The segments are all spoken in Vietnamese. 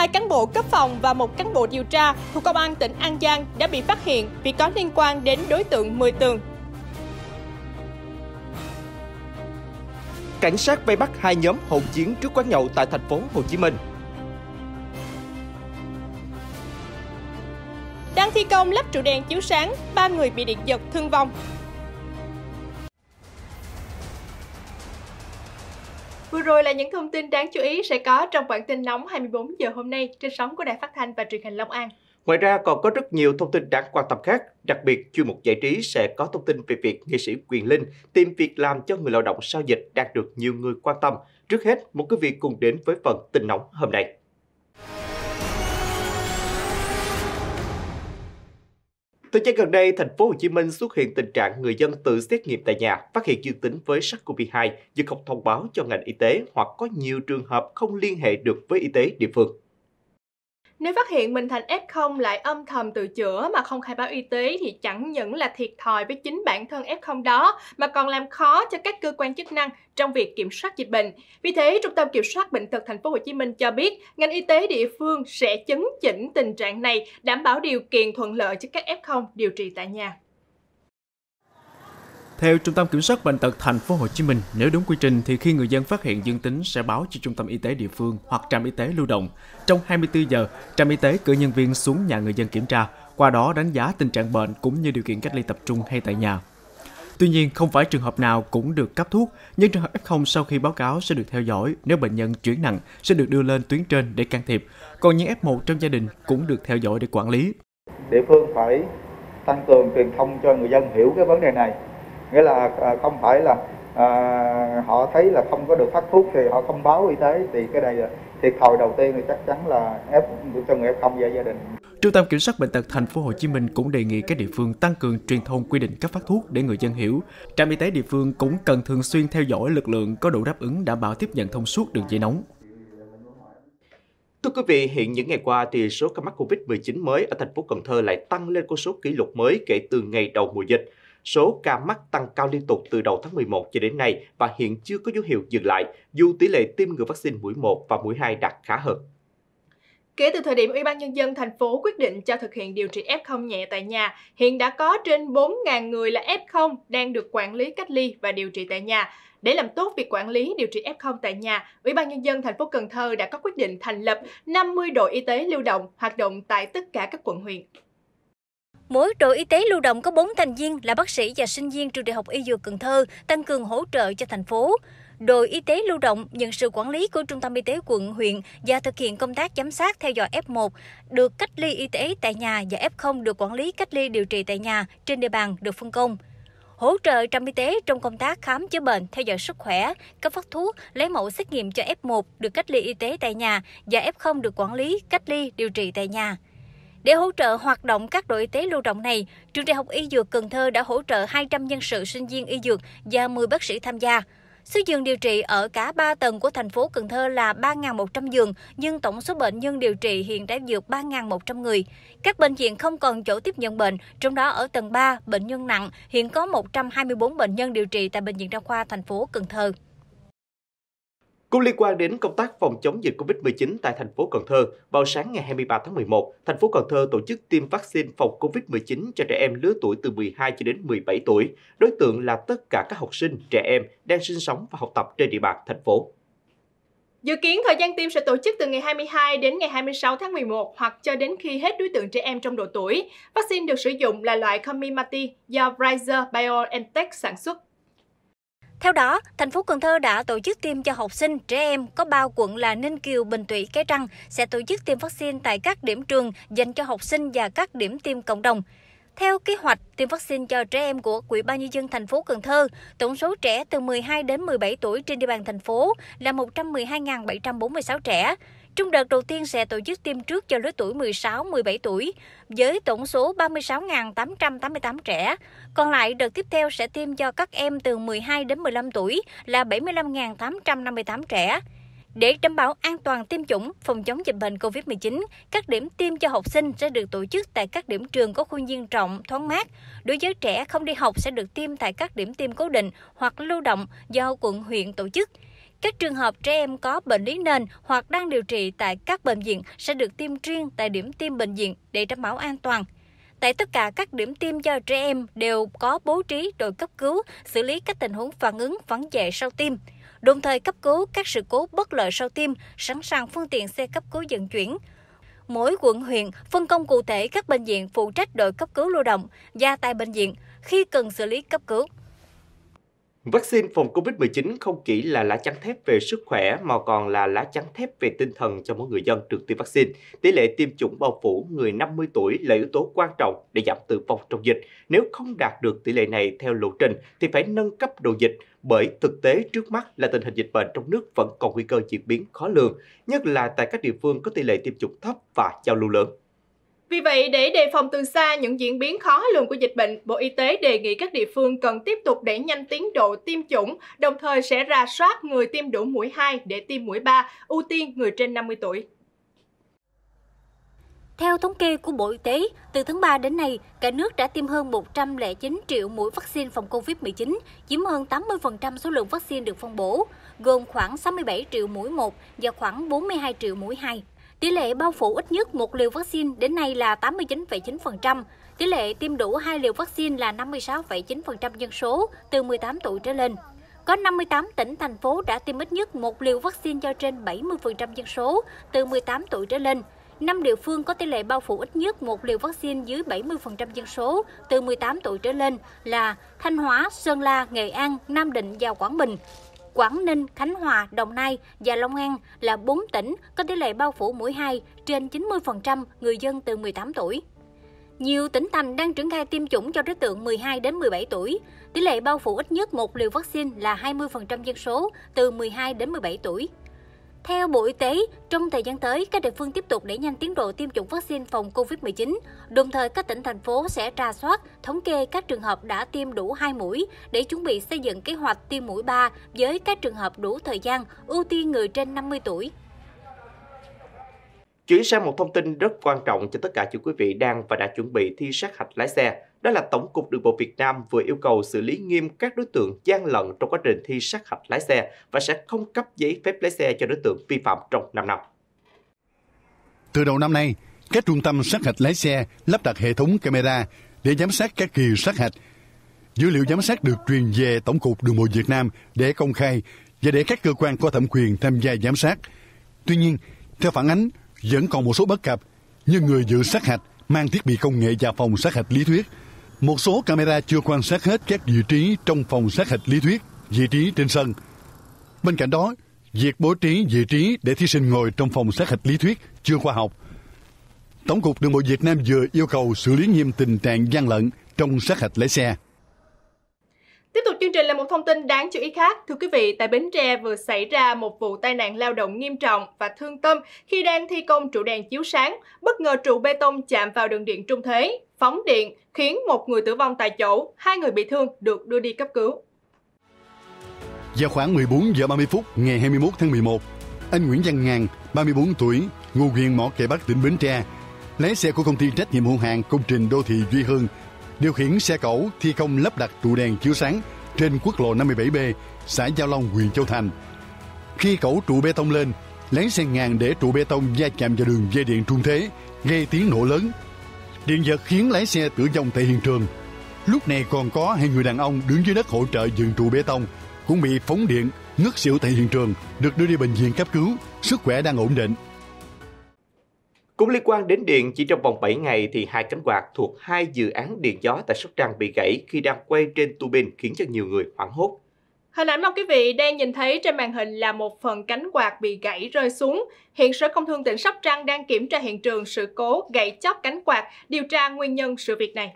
hai cán bộ cấp phòng và một cán bộ điều tra thuộc Công an tỉnh An Giang đã bị phát hiện vì có liên quan đến đối tượng 10 tường. Cảnh sát vây bắt hai nhóm hỗn chiến trước quán nhậu tại thành phố Hồ Chí Minh. Đang thi công lắp trụ đèn chiếu sáng, ba người bị điện giật thương vong. Vừa rồi là những thông tin đáng chú ý sẽ có trong bản tin nóng 24 giờ hôm nay trên sóng của Đài Phát thanh và Truyền hình Long An. Ngoài ra còn có rất nhiều thông tin đáng quan tâm khác, đặc biệt chuyên mục giải trí sẽ có thông tin về việc nghệ sĩ Quyền Linh tìm việc làm cho người lao động sau dịch đạt được nhiều người quan tâm. Trước hết, một quý vị cùng đến với phần tin nóng hôm nay. Thời gian gần đây, thành phố Hồ Chí Minh xuất hiện tình trạng người dân tự xét nghiệm tại nhà phát hiện dương tính với SARS-CoV-2 nhưng không thông báo cho ngành y tế hoặc có nhiều trường hợp không liên hệ được với y tế địa phương. Nếu phát hiện mình thành F0 lại âm thầm tự chữa mà không khai báo y tế thì chẳng những là thiệt thòi với chính bản thân F0 đó mà còn làm khó cho các cơ quan chức năng trong việc kiểm soát dịch bệnh. Vì thế, Trung tâm Kiểm soát bệnh tật thành phố Hồ Chí Minh cho biết, ngành y tế địa phương sẽ chấn chỉnh tình trạng này, đảm bảo điều kiện thuận lợi cho các F0 điều trị tại nhà. Theo Trung tâm Kiểm soát bệnh tật thành phố Hồ Chí Minh, nếu đúng quy trình thì khi người dân phát hiện dương tính sẽ báo cho trung tâm y tế địa phương hoặc trạm y tế lưu động. Trong 24 giờ, trạm y tế cử nhân viên xuống nhà người dân kiểm tra, qua đó đánh giá tình trạng bệnh cũng như điều kiện cách ly tập trung hay tại nhà. Tuy nhiên, không phải trường hợp nào cũng được cấp thuốc, nhưng trường hợp F0 sau khi báo cáo sẽ được theo dõi, nếu bệnh nhân chuyển nặng sẽ được đưa lên tuyến trên để can thiệp, còn những F1 trong gia đình cũng được theo dõi để quản lý. Địa phương phải tăng cường truyền thông cho người dân hiểu cái vấn đề này nghĩa là à, không phải là à, họ thấy là không có được phát thuốc thì họ không báo y tế thì cái này thiệt thòi đầu tiên thì chắc chắn là ép cho người f không và gia đình Trung tâm Kiểm soát Bệnh tật Thành phố Hồ Chí Minh cũng đề nghị các địa phương tăng cường truyền thông quy định cấp phát thuốc để người dân hiểu. Trạm y tế địa phương cũng cần thường xuyên theo dõi lực lượng có đủ đáp ứng đảm bảo tiếp nhận thông suốt đường dây nóng. Thưa quý vị, hiện những ngày qua thì số ca mắc COVID-19 mới ở thành phố Cần Thơ lại tăng lên con số kỷ lục mới kể từ ngày đầu mùa dịch. Số ca mắc tăng cao liên tục từ đầu tháng 11 cho đến nay và hiện chưa có dấu hiệu dừng lại, dù tỷ lệ tiêm ngừa vaccine mũi 1 và mũi 2 đạt khá hơn. Kể từ thời điểm Ủy ban Nhân dân thành phố quyết định cho thực hiện điều trị F0 nhẹ tại nhà, hiện đã có trên 4.000 người là F0 đang được quản lý cách ly và điều trị tại nhà. Để làm tốt việc quản lý điều trị F0 tại nhà, Ủy ban nhân dân thành phố Cần Thơ đã có quyết định thành lập 50 đội y tế lưu động hoạt động tại tất cả các quận huyện. Mỗi đội y tế lưu động có 4 thành viên là bác sĩ và sinh viên trường Đại học Y Dược Cần Thơ tăng cường hỗ trợ cho thành phố. Đội y tế lưu động nhận sự quản lý của Trung tâm Y tế quận, huyện và thực hiện công tác giám sát theo dõi F1, được cách ly y tế tại nhà và F0 được quản lý cách ly điều trị tại nhà trên địa bàn được phân công hỗ trợ trạm y tế trong công tác khám chữa bệnh, theo dõi sức khỏe, cấp phát thuốc, lấy mẫu xét nghiệm cho F1 được cách ly y tế tại nhà và F0 được quản lý, cách ly, điều trị tại nhà. Để hỗ trợ hoạt động các đội y tế lưu động này, trường Đại học Y Dược Cần Thơ đã hỗ trợ 200 nhân sự sinh viên y dược và 10 bác sĩ tham gia. Số giường điều trị ở cả 3 tầng của thành phố Cần Thơ là 3.100 giường, nhưng tổng số bệnh nhân điều trị hiện đã vượt 3.100 người. Các bệnh viện không còn chỗ tiếp nhận bệnh, trong đó ở tầng 3, bệnh nhân nặng, hiện có 124 bệnh nhân điều trị tại Bệnh viện Đa khoa thành phố Cần Thơ. Cũng liên quan đến công tác phòng chống dịch COVID-19 tại thành phố Cần Thơ, vào sáng ngày 23 tháng 11, thành phố Cần Thơ tổ chức tiêm vaccine phòng COVID-19 cho trẻ em lứa tuổi từ 12 cho đến 17 tuổi. Đối tượng là tất cả các học sinh, trẻ em đang sinh sống và học tập trên địa bàn thành phố. Dự kiến thời gian tiêm sẽ tổ chức từ ngày 22 đến ngày 26 tháng 11 hoặc cho đến khi hết đối tượng trẻ em trong độ tuổi. Vaccine được sử dụng là loại Comirnaty do Pfizer BioNTech sản xuất. Theo đó, thành phố Cần Thơ đã tổ chức tiêm cho học sinh, trẻ em có ba quận là Ninh Kiều, Bình Tụy, Cái Răng sẽ tổ chức tiêm vaccine tại các điểm trường dành cho học sinh và các điểm tiêm cộng đồng. Theo kế hoạch tiêm vaccine cho trẻ em của Quỹ ban nhân dân thành phố Cần Thơ, tổng số trẻ từ 12 đến 17 tuổi trên địa bàn thành phố là 112.746 trẻ. Trong đợt đầu tiên sẽ tổ chức tiêm trước cho lứa tuổi 16-17 tuổi với tổng số 36.888 trẻ. Còn lại đợt tiếp theo sẽ tiêm cho các em từ 12 đến 15 tuổi là 75.858 trẻ. Để đảm bảo an toàn tiêm chủng phòng chống dịch bệnh COVID-19, các điểm tiêm cho học sinh sẽ được tổ chức tại các điểm trường có khuôn viên rộng, thoáng mát. Đối với trẻ không đi học sẽ được tiêm tại các điểm tiêm cố định hoặc lưu động do quận huyện tổ chức. Các trường hợp trẻ em có bệnh lý nền hoặc đang điều trị tại các bệnh viện sẽ được tiêm riêng tại điểm tiêm bệnh viện để đảm bảo an toàn. Tại tất cả các điểm tiêm cho trẻ em đều có bố trí đội cấp cứu, xử lý các tình huống phản ứng phản vệ sau tiêm đồng thời cấp cứu các sự cố bất lợi sau tiêm, sẵn sàng phương tiện xe cấp cứu vận chuyển. Mỗi quận huyện phân công cụ thể các bệnh viện phụ trách đội cấp cứu lưu động và tại bệnh viện khi cần xử lý cấp cứu. Vaccine phòng COVID-19 không chỉ là lá chắn thép về sức khỏe mà còn là lá chắn thép về tinh thần cho mỗi người dân được tiêm vaccine. Tỷ lệ tiêm chủng bao phủ người 50 tuổi là yếu tố quan trọng để giảm tử vong trong dịch. Nếu không đạt được tỷ lệ này theo lộ trình thì phải nâng cấp độ dịch bởi thực tế trước mắt là tình hình dịch bệnh trong nước vẫn còn nguy cơ diễn biến khó lường, nhất là tại các địa phương có tỷ lệ tiêm chủng thấp và giao lưu lớn. Vì vậy, để đề phòng từ xa những diễn biến khó lường của dịch bệnh, Bộ Y tế đề nghị các địa phương cần tiếp tục đẩy nhanh tiến độ tiêm chủng, đồng thời sẽ ra soát người tiêm đủ mũi 2 để tiêm mũi 3, ưu tiên người trên 50 tuổi. Theo thống kê của Bộ Y tế, từ tháng 3 đến nay, cả nước đã tiêm hơn 109 triệu mũi vaccine phòng COVID-19, chiếm hơn 80% số lượng vaccine được phân bổ, gồm khoảng 67 triệu mũi 1 và khoảng 42 triệu mũi 2. Tỷ lệ bao phủ ít nhất một liều vaccine đến nay là 89,9%, tỷ lệ tiêm đủ hai liều vaccine là 56,9% dân số từ 18 tuổi trở lên. Có 58 tỉnh, thành phố đã tiêm ít nhất một liều vaccine cho trên 70% dân số từ 18 tuổi trở lên. 5 địa phương có tỷ lệ bao phủ ít nhất một liều vaccine dưới 70% dân số từ 18 tuổi trở lên là Thanh Hóa, Sơn La, Nghệ An, Nam Định và Quảng Bình. Quảng Ninh, Khánh Hòa, Đồng Nai và Long An là 4 tỉnh có tỷ lệ bao phủ mũi 2 trên 90% người dân từ 18 tuổi. Nhiều tỉnh thành đang triển khai tiêm chủng cho đối tượng 12 đến 17 tuổi. Tỷ lệ bao phủ ít nhất một liều vaccine là 20% dân số từ 12 đến 17 tuổi. Theo Bộ Y tế, trong thời gian tới, các địa phương tiếp tục đẩy nhanh tiến độ tiêm chủng vaccine phòng COVID-19. Đồng thời, các tỉnh, thành phố sẽ tra soát, thống kê các trường hợp đã tiêm đủ 2 mũi để chuẩn bị xây dựng kế hoạch tiêm mũi 3 với các trường hợp đủ thời gian, ưu tiên người trên 50 tuổi. Chuyển sang một thông tin rất quan trọng cho tất cả chú quý vị đang và đã chuẩn bị thi sát hạch lái xe. Đó là Tổng cục Đường bộ Việt Nam vừa yêu cầu xử lý nghiêm các đối tượng gian lận trong quá trình thi sát hạch lái xe và sẽ không cấp giấy phép lái xe cho đối tượng vi phạm trong 5 năm. Từ đầu năm nay, các trung tâm sát hạch lái xe lắp đặt hệ thống camera để giám sát các kỳ sát hạch. Dữ liệu giám sát được truyền về Tổng cục Đường bộ Việt Nam để công khai và để các cơ quan có thẩm quyền tham gia giám sát. Tuy nhiên, theo phản ánh, vẫn còn một số bất cập như người dự sát hạch mang thiết bị công nghệ và phòng sát hạch lý thuyết một số camera chưa quan sát hết các vị trí trong phòng sát hạch lý thuyết, vị trí trên sân. Bên cạnh đó, việc bố trí vị trí để thí sinh ngồi trong phòng sát hạch lý thuyết chưa khoa học. Tổng cục Đường bộ Việt Nam vừa yêu cầu xử lý nghiêm tình trạng gian lận trong sát hạch lái xe. Tiếp tục chương trình là một thông tin đáng chú ý khác. Thưa quý vị, tại Bến Tre vừa xảy ra một vụ tai nạn lao động nghiêm trọng và thương tâm khi đang thi công trụ đèn chiếu sáng, bất ngờ trụ bê tông chạm vào đường điện trung thế phóng điện khiến một người tử vong tại chỗ, hai người bị thương được đưa đi cấp cứu. Vào khoảng 14 giờ 30 phút ngày 21 tháng 11, anh Nguyễn Văn Ngàn, 34 tuổi, ngụ huyện Mỏ Cày Bắc tỉnh Bến Tre, lái xe của công ty trách nhiệm hữu hạn công trình đô thị Duy Hưng, điều khiển xe cẩu thi công lắp đặt trụ đèn chiếu sáng trên quốc lộ 57B, xã Giao Long, huyện Châu Thành. Khi cẩu trụ bê tông lên, lái xe ngàn để trụ bê tông va chạm vào đường dây điện trung thế, gây tiếng nổ lớn Điện giật khiến lái xe tử vong tại hiện trường. Lúc này còn có hai người đàn ông đứng dưới đất hỗ trợ dựng trụ bê tông cũng bị phóng điện, ngất xỉu tại hiện trường, được đưa đi bệnh viện cấp cứu, sức khỏe đang ổn định. Cũng liên quan đến điện, chỉ trong vòng 7 ngày thì hai cánh quạt thuộc hai dự án điện gió tại Sóc Trăng bị gãy khi đang quay trên tu bin khiến cho nhiều người hoảng hốt. Hình ảnh mà quý vị đang nhìn thấy trên màn hình là một phần cánh quạt bị gãy rơi xuống. Hiện Sở Công Thương tỉnh Sóc Trăng đang kiểm tra hiện trường sự cố gãy chóp cánh quạt, điều tra nguyên nhân sự việc này.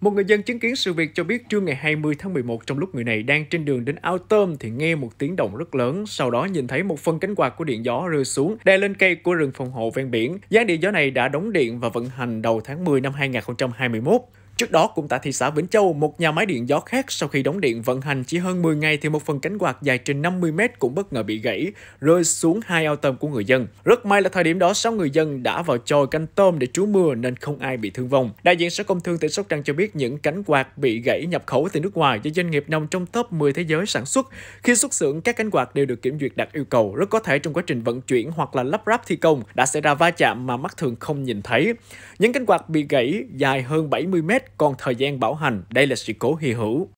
Một người dân chứng kiến sự việc cho biết trưa ngày 20 tháng 11 trong lúc người này đang trên đường đến ao tôm thì nghe một tiếng động rất lớn, sau đó nhìn thấy một phần cánh quạt của điện gió rơi xuống đè lên cây của rừng phòng hộ ven biển. Gián điện gió này đã đóng điện và vận hành đầu tháng 10 năm 2021. Trước đó, cũng tại thị xã Vĩnh Châu, một nhà máy điện gió khác sau khi đóng điện vận hành chỉ hơn 10 ngày thì một phần cánh quạt dài trên 50 mét cũng bất ngờ bị gãy, rơi xuống hai ao tôm của người dân. Rất may là thời điểm đó 6 người dân đã vào chòi canh tôm để trú mưa nên không ai bị thương vong. Đại diện Sở Công Thương tỉnh Sóc Trăng cho biết những cánh quạt bị gãy nhập khẩu từ nước ngoài do doanh nghiệp nằm trong top 10 thế giới sản xuất. Khi xuất xưởng, các cánh quạt đều được kiểm duyệt đạt yêu cầu, rất có thể trong quá trình vận chuyển hoặc là lắp ráp thi công đã xảy ra va chạm mà mắt thường không nhìn thấy. Những cánh quạt bị gãy dài hơn 70 mét còn thời gian bảo hành, đây là sự cố hy hữu.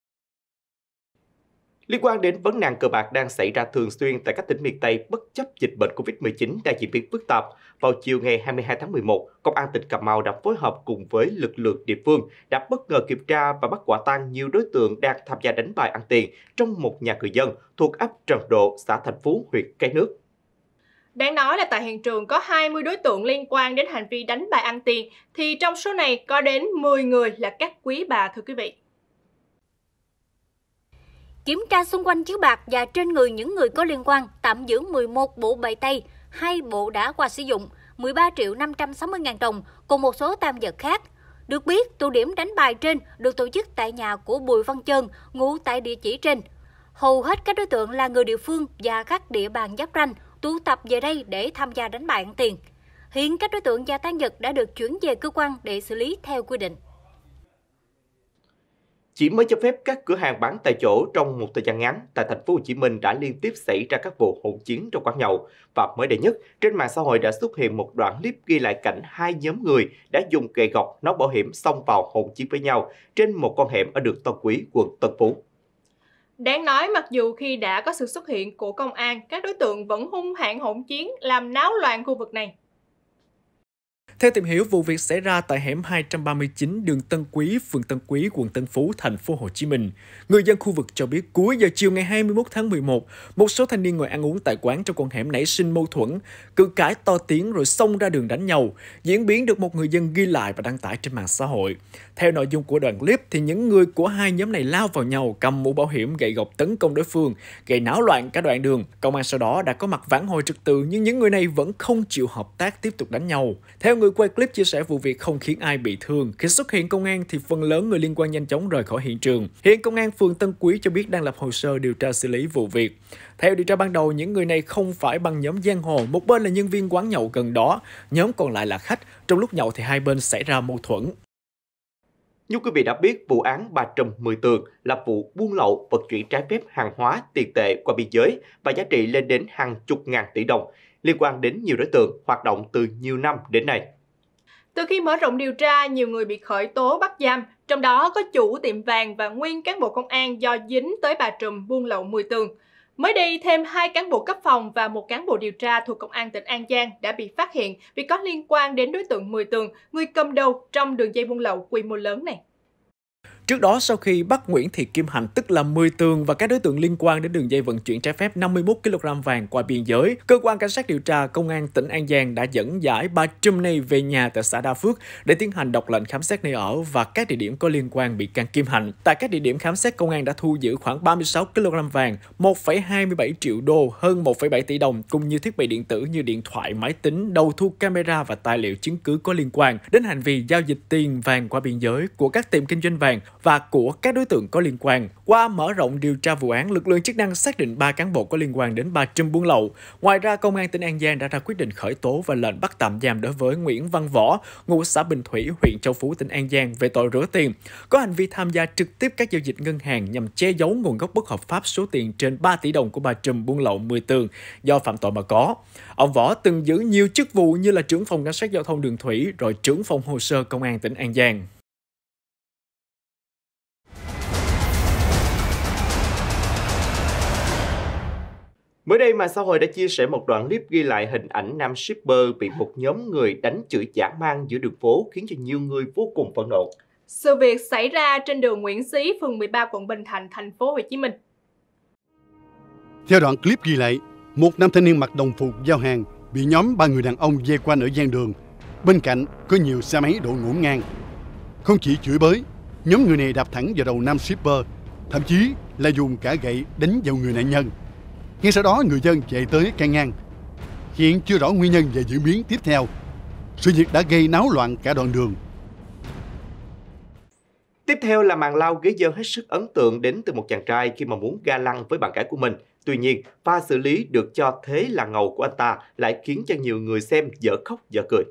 Liên quan đến vấn nạn cờ bạc đang xảy ra thường xuyên tại các tỉnh miền Tây bất chấp dịch bệnh COVID-19 đang diễn biến phức tạp, vào chiều ngày 22 tháng 11, Công an tỉnh Cà Mau đã phối hợp cùng với lực lượng địa phương đã bất ngờ kiểm tra và bắt quả tang nhiều đối tượng đang tham gia đánh bài ăn tiền trong một nhà người dân thuộc ấp Trần Độ, xã Thành Phú, huyện Cái Nước. Đáng nói là tại hiện trường có 20 đối tượng liên quan đến hành vi đánh bài ăn tiền, thì trong số này có đến 10 người là các quý bà thưa quý vị. Kiểm tra xung quanh chiếu bạc và trên người những người có liên quan, tạm giữ 11 bộ bài tay, hai bộ đã qua sử dụng, 13 triệu 560 ngàn đồng, cùng một số tam vật khác. Được biết, tụ điểm đánh bài trên được tổ chức tại nhà của Bùi Văn Trơn, ngụ tại địa chỉ trên. Hầu hết các đối tượng là người địa phương và các địa bàn giáp ranh, tụ tập về đây để tham gia đánh bạc ăn tiền. Hiện các đối tượng Gia Tăng Nhật đã được chuyển về cơ quan để xử lý theo quy định. Chỉ mới cho phép các cửa hàng bán tại chỗ trong một thời gian ngắn, tại thành phố Hồ Chí Minh đã liên tiếp xảy ra các vụ hỗn chiến trong quán nhậu. Và mới đây nhất, trên mạng xã hội đã xuất hiện một đoạn clip ghi lại cảnh hai nhóm người đã dùng gậy gọc nón bảo hiểm xông vào hỗn chiến với nhau trên một con hẻm ở đường Tân Quý, quận Tân Phú. Đáng nói, mặc dù khi đã có sự xuất hiện của công an, các đối tượng vẫn hung hãn hỗn chiến làm náo loạn khu vực này. Theo tìm hiểu, vụ việc xảy ra tại hẻm 239 đường Tân Quý, phường Tân Quý, quận Tân Phú, thành phố Hồ Chí Minh. Người dân khu vực cho biết cuối giờ chiều ngày 21 tháng 11, một số thanh niên ngồi ăn uống tại quán trong con hẻm nảy sinh mâu thuẫn, cự cãi to tiếng rồi xông ra đường đánh nhau, diễn biến được một người dân ghi lại và đăng tải trên mạng xã hội. Theo nội dung của đoạn clip thì những người của hai nhóm này lao vào nhau, cầm mũ bảo hiểm gậy gộc tấn công đối phương, gây náo loạn cả đoạn đường. Công an sau đó đã có mặt vãn hồi trực tự nhưng những người này vẫn không chịu hợp tác tiếp tục đánh nhau. Theo người Người quay clip chia sẻ vụ việc không khiến ai bị thương. Khi xuất hiện công an thì phần lớn người liên quan nhanh chóng rời khỏi hiện trường. Hiện công an phường Tân Quý cho biết đang lập hồ sơ điều tra xử lý vụ việc. Theo điều tra ban đầu, những người này không phải bằng nhóm giang hồ, một bên là nhân viên quán nhậu gần đó, nhóm còn lại là khách. Trong lúc nhậu thì hai bên xảy ra mâu thuẫn. Như quý vị đã biết, vụ án bà Trùm mười tường là vụ buôn lậu vận chuyển trái phép hàng hóa tiền tệ qua biên giới và giá trị lên đến hàng chục ngàn tỷ đồng, liên quan đến nhiều đối tượng hoạt động từ nhiều năm đến nay. Từ khi mở rộng điều tra, nhiều người bị khởi tố bắt giam, trong đó có chủ tiệm vàng và nguyên cán bộ công an do dính tới bà trùm buôn lậu 10 tường. Mới đây, thêm hai cán bộ cấp phòng và một cán bộ điều tra thuộc Công an tỉnh An Giang đã bị phát hiện vì có liên quan đến đối tượng 10 tường, người cầm đầu trong đường dây buôn lậu quy mô lớn này. Trước đó, sau khi bắt Nguyễn Thị Kim Hạnh, tức là 10 tường và các đối tượng liên quan đến đường dây vận chuyển trái phép 51 kg vàng qua biên giới, cơ quan cảnh sát điều tra công an tỉnh An Giang đã dẫn giải bà Trùm này về nhà tại xã Đa Phước để tiến hành đọc lệnh khám xét nơi ở và các địa điểm có liên quan bị can Kim Hạnh. Tại các địa điểm khám xét, công an đã thu giữ khoảng 36 kg vàng, 1,27 triệu đô, hơn 1,7 tỷ đồng cùng như thiết bị điện tử như điện thoại, máy tính, đầu thu camera và tài liệu chứng cứ có liên quan đến hành vi giao dịch tiền vàng qua biên giới của các tiệm kinh doanh vàng và của các đối tượng có liên quan. Qua mở rộng điều tra vụ án, lực lượng chức năng xác định 3 cán bộ có liên quan đến 3 trùm buôn lậu. Ngoài ra, Công an tỉnh An Giang đã ra quyết định khởi tố và lệnh bắt tạm giam đối với Nguyễn Văn Võ, ngụ xã Bình Thủy, huyện Châu Phú, tỉnh An Giang về tội rửa tiền, có hành vi tham gia trực tiếp các giao dịch ngân hàng nhằm che giấu nguồn gốc bất hợp pháp số tiền trên 3 tỷ đồng của bà trùm buôn lậu 10 tường do phạm tội mà có. Ông Võ từng giữ nhiều chức vụ như là trưởng phòng cảnh sát giao thông đường thủy rồi trưởng phòng hồ sơ công an tỉnh An Giang. Mới đây mà xã hội đã chia sẻ một đoạn clip ghi lại hình ảnh nam shipper bị một nhóm người đánh chửi chả mang giữa đường phố khiến cho nhiều người vô cùng phẫn nộ. Sự việc xảy ra trên đường Nguyễn Xí, phường 13, quận Bình Thạnh, thành phố Hồ Chí Minh. Theo đoạn clip ghi lại, một nam thanh niên mặc đồng phục giao hàng bị nhóm ba người đàn ông dây quanh ở gian đường. Bên cạnh có nhiều xe máy đổ ngổn ngang. Không chỉ chửi bới, nhóm người này đạp thẳng vào đầu nam shipper, thậm chí là dùng cả gậy đánh vào người nạn nhân. Ngay sau đó người dân chạy tới can ngăn. Hiện chưa rõ nguyên nhân và diễn biến tiếp theo. Sự việc đã gây náo loạn cả đoạn đường. Tiếp theo là màn lao ghế dơ hết sức ấn tượng đến từ một chàng trai khi mà muốn ga lăng với bạn gái của mình. Tuy nhiên, pha xử lý được cho thế là ngầu của anh ta lại khiến cho nhiều người xem dở khóc dở cười.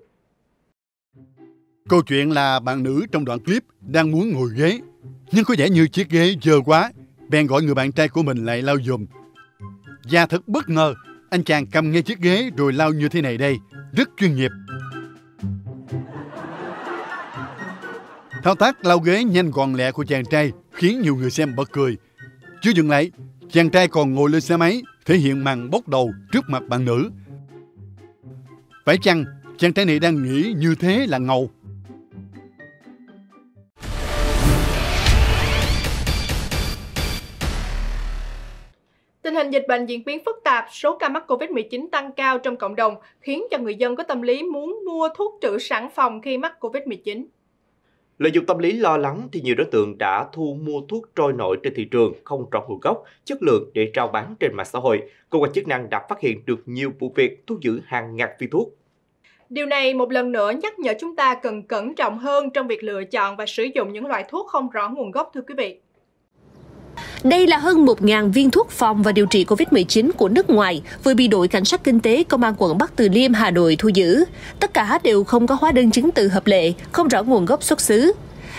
Câu chuyện là bạn nữ trong đoạn clip đang muốn ngồi ghế, nhưng có vẻ như chiếc ghế dơ quá, bèn gọi người bạn trai của mình lại lau dùm và thật bất ngờ, anh chàng cầm ngay chiếc ghế rồi lao như thế này đây, rất chuyên nghiệp. Thao tác lao ghế nhanh gọn lẹ của chàng trai khiến nhiều người xem bật cười. Chưa dừng lại, chàng trai còn ngồi lên xe máy, thể hiện màn bốc đầu trước mặt bạn nữ. Phải chăng chàng trai này đang nghĩ như thế là ngầu? Tình dịch bệnh diễn biến phức tạp, số ca mắc COVID-19 tăng cao trong cộng đồng khiến cho người dân có tâm lý muốn mua thuốc trữ sẵn phòng khi mắc COVID-19. Lợi dụng tâm lý lo lắng thì nhiều đối tượng đã thu mua thuốc trôi nổi trên thị trường không rõ nguồn gốc, chất lượng để trao bán trên mạng xã hội. Cơ quan chức năng đã phát hiện được nhiều vụ việc thu giữ hàng ngàn viên thuốc. Điều này một lần nữa nhắc nhở chúng ta cần cẩn trọng hơn trong việc lựa chọn và sử dụng những loại thuốc không rõ nguồn gốc thưa quý vị. Đây là hơn 1.000 viên thuốc phòng và điều trị COVID-19 của nước ngoài vừa bị đội Cảnh sát Kinh tế Công an quận Bắc Từ Liêm, Hà Nội thu giữ. Tất cả đều không có hóa đơn chứng từ hợp lệ, không rõ nguồn gốc xuất xứ.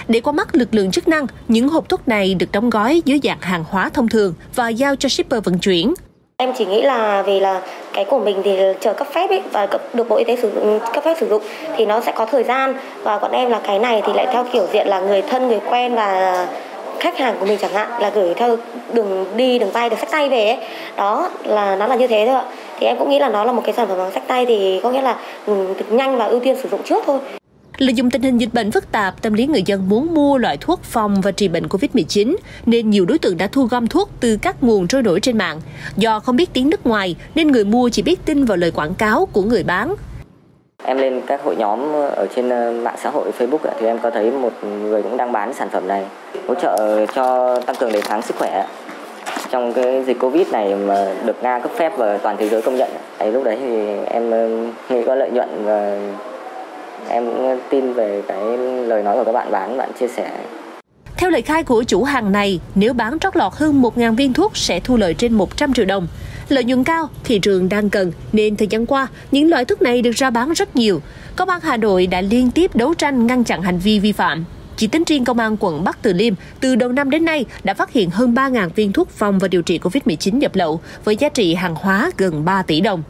Để qua mắt lực lượng chức năng, những hộp thuốc này được đóng gói dưới dạng hàng hóa thông thường và giao cho shipper vận chuyển. Em chỉ nghĩ là vì là cái của mình thì chờ cấp phép ấy và được Bộ Y tế sử dụng cấp phép sử dụng thì nó sẽ có thời gian và bọn em là cái này thì lại theo kiểu diện là người thân người quen và khách hàng của mình chẳng hạn là gửi theo đường đi đường tay được sách tay về ấy. đó là nó là như thế thôi ạ thì em cũng nghĩ là nó là một cái sản phẩm bằng sách tay thì có nghĩa là được ừ, nhanh và ưu tiên sử dụng trước thôi Lợi dụng tình hình dịch bệnh phức tạp, tâm lý người dân muốn mua loại thuốc phòng và trị bệnh COVID-19, nên nhiều đối tượng đã thu gom thuốc từ các nguồn trôi nổi trên mạng. Do không biết tiếng nước ngoài, nên người mua chỉ biết tin vào lời quảng cáo của người bán em lên các hội nhóm ở trên ờ, mạng xã hội Facebook thì em có thấy một người cũng đang bán sản phẩm này hỗ trợ cho tăng cường đề kháng sức khỏe trong cái dịch Covid này mà được Nga cấp phép và toàn thế giới công nhận. Đấy, lúc đấy thì em ờ, nghĩ có lợi nhuận và em tin về cái lời nói của các bạn bán, bạn chia sẻ. Theo lời khai của chủ hàng này, nếu bán trót lọt hơn 1.000 viên thuốc sẽ thu lợi trên 100 triệu đồng. Lợi nhuận cao, thị trường đang cần nên thời gian qua, những loại thuốc này được ra bán rất nhiều. Công an Hà Nội đã liên tiếp đấu tranh ngăn chặn hành vi vi phạm. Chỉ tính riêng công an quận Bắc Từ Liêm, từ đầu năm đến nay đã phát hiện hơn 3.000 viên thuốc phòng và điều trị COVID-19 nhập lậu với giá trị hàng hóa gần 3 tỷ đồng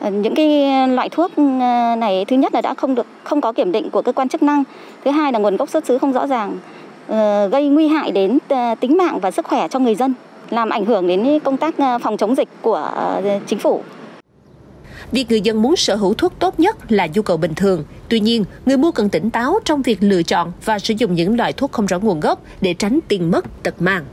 ờ, những cái loại thuốc ừ, này thứ nhất là đã không được không có kiểm định của cơ quan chức năng thứ hai là nguồn gốc xuất xứ không rõ ràng ờ, gây nguy hại đến ờ, tính mạng và sức khỏe cho người dân làm ảnh hưởng đến công tác ờ, phòng chống dịch của ờ, chính phủ. Việc người dân muốn sở hữu thuốc tốt nhất là nhu cầu bình thường. Tuy nhiên, người mua cần tỉnh táo trong việc lựa chọn và sử dụng những loại thuốc không rõ nguồn gốc để tránh tiền mất tật mang.